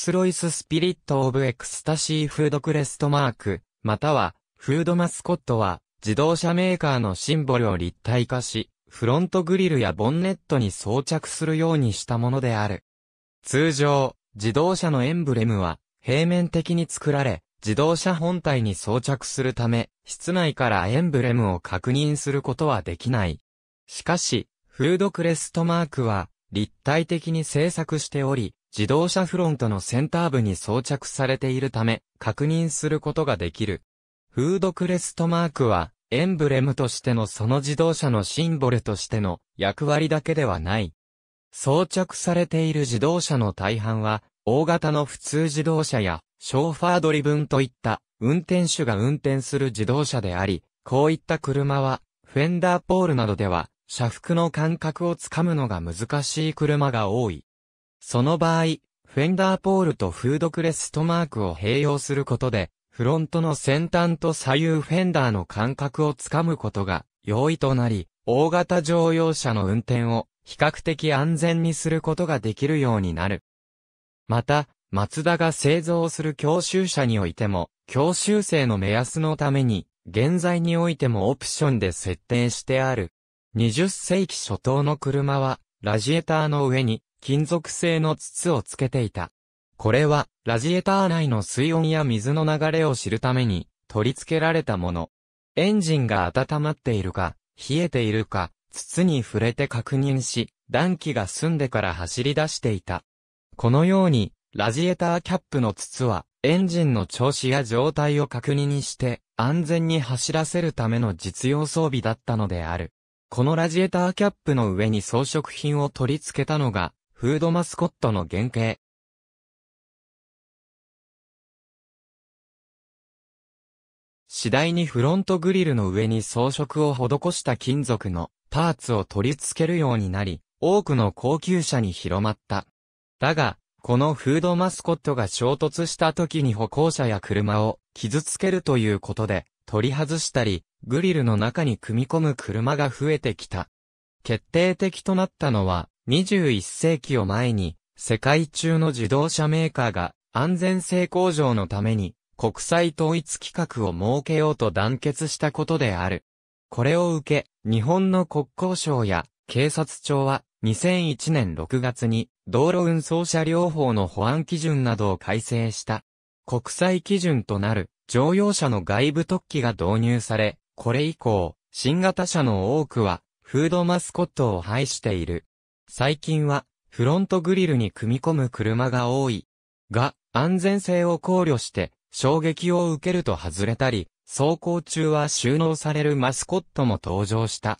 スロイススピリットオブエクスタシーフードクレストマーク、または、フードマスコットは、自動車メーカーのシンボルを立体化し、フロントグリルやボンネットに装着するようにしたものである。通常、自動車のエンブレムは、平面的に作られ、自動車本体に装着するため、室内からエンブレムを確認することはできない。しかし、フードクレストマークは、立体的に制作しており、自動車フロントのセンター部に装着されているため、確認することができる。フードクレストマークは、エンブレムとしてのその自動車のシンボルとしての役割だけではない。装着されている自動車の大半は、大型の普通自動車や、ショーファードリブンといった運転手が運転する自動車であり、こういった車は、フェンダーポールなどでは、車幅の間隔をつかむのが難しい車が多い。その場合、フェンダーポールとフードクレストマークを併用することで、フロントの先端と左右フェンダーの間隔をつかむことが容易となり、大型乗用車の運転を比較的安全にすることができるようになる。また、マツダが製造する教習車においても、教習生の目安のために、現在においてもオプションで設定してある。20世紀初頭の車は、ラジエーターの上に、金属製の筒をつけていた。これは、ラジエター内の水温や水の流れを知るために、取り付けられたもの。エンジンが温まっているか、冷えているか、筒に触れて確認し、暖気が済んでから走り出していた。このように、ラジエターキャップの筒は、エンジンの調子や状態を確認して、安全に走らせるための実用装備だったのである。このラジエターキャップの上に装飾品を取り付けたのが、フードマスコットの原型。次第にフロントグリルの上に装飾を施した金属のパーツを取り付けるようになり、多くの高級車に広まった。だが、このフードマスコットが衝突した時に歩行者や車を傷つけるということで、取り外したり、グリルの中に組み込む車が増えてきた。決定的となったのは、21世紀を前に、世界中の自動車メーカーが安全性向上のために国際統一規格を設けようと団結したことである。これを受け、日本の国交省や警察庁は2001年6月に道路運送車両法の保安基準などを改正した。国際基準となる乗用車の外部突起が導入され、これ以降、新型車の多くはフードマスコットを配している。最近は、フロントグリルに組み込む車が多い。が、安全性を考慮して、衝撃を受けると外れたり、走行中は収納されるマスコットも登場した。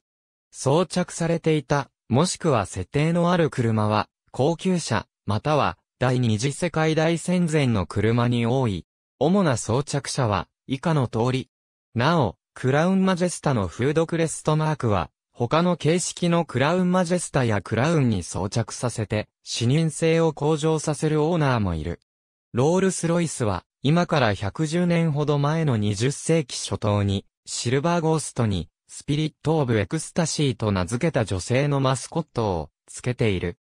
装着されていた、もしくは設定のある車は、高級車、または、第二次世界大戦前の車に多い。主な装着者は、以下の通り。なお、クラウンマジェスタのフードクレストマークは、他の形式のクラウンマジェスタやクラウンに装着させて、視認性を向上させるオーナーもいる。ロールスロイスは、今から110年ほど前の20世紀初頭に、シルバーゴーストに、スピリット・オブ・エクスタシーと名付けた女性のマスコットを、つけている。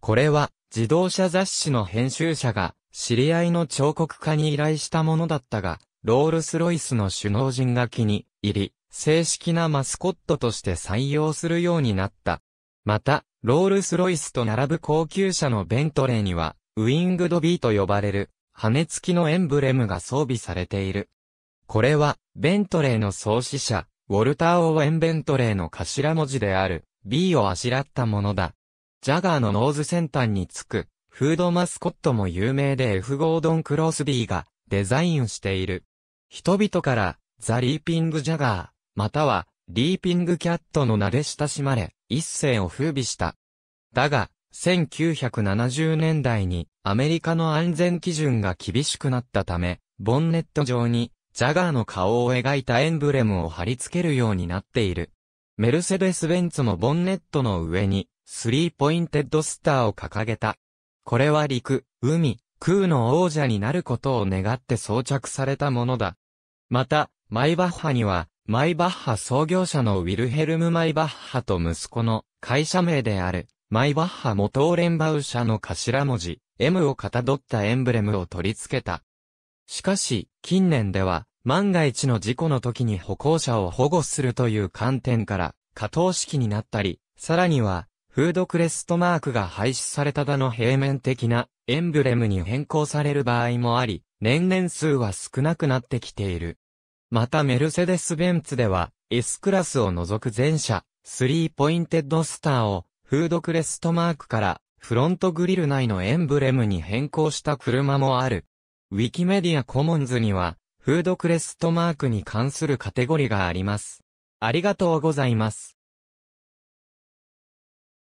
これは、自動車雑誌の編集者が、知り合いの彫刻家に依頼したものだったが、ロールスロイスの首脳陣が気に入り、正式なマスコットとして採用するようになった。また、ロールスロイスと並ぶ高級車のベントレーには、ウィングドビーと呼ばれる、羽根付きのエンブレムが装備されている。これは、ベントレーの創始者、ウォルター・オーエン・ベントレーの頭文字である、B をあしらったものだ。ジャガーのノーズ先端につく、フードマスコットも有名で F ゴードン・クロスビーがデザインしている。人々から、ザ・リーピング・ジャガー、または、リーピングキャットの名で親しまれ、一世を風靡した。だが、1970年代にアメリカの安全基準が厳しくなったため、ボンネット上にジャガーの顔を描いたエンブレムを貼り付けるようになっている。メルセデス・ベンツもボンネットの上にスリーポインテッドスターを掲げた。これは陸、海、空の王者になることを願って装着されたものだ。また、マイバッハにはマイバッハ創業者のウィルヘルム・マイバッハと息子の会社名である、マイバッハ元オーレンバウ社の頭文字、M をかたどったエンブレムを取り付けた。しかし、近年では、万が一の事故の時に歩行者を保護するという観点から、加藤式になったり、さらには、フードクレストマークが廃止されただの平面的なエンブレムに変更される場合もあり、年々数は少なくなってきている。またメルセデス・ベンツでは、S クラスを除く全車、スリーポインテッドスターを、フードクレストマークから、フロントグリル内のエンブレムに変更した車もある。ウィキメディアコモンズには、フードクレストマークに関するカテゴリがあります。ありがとうございます。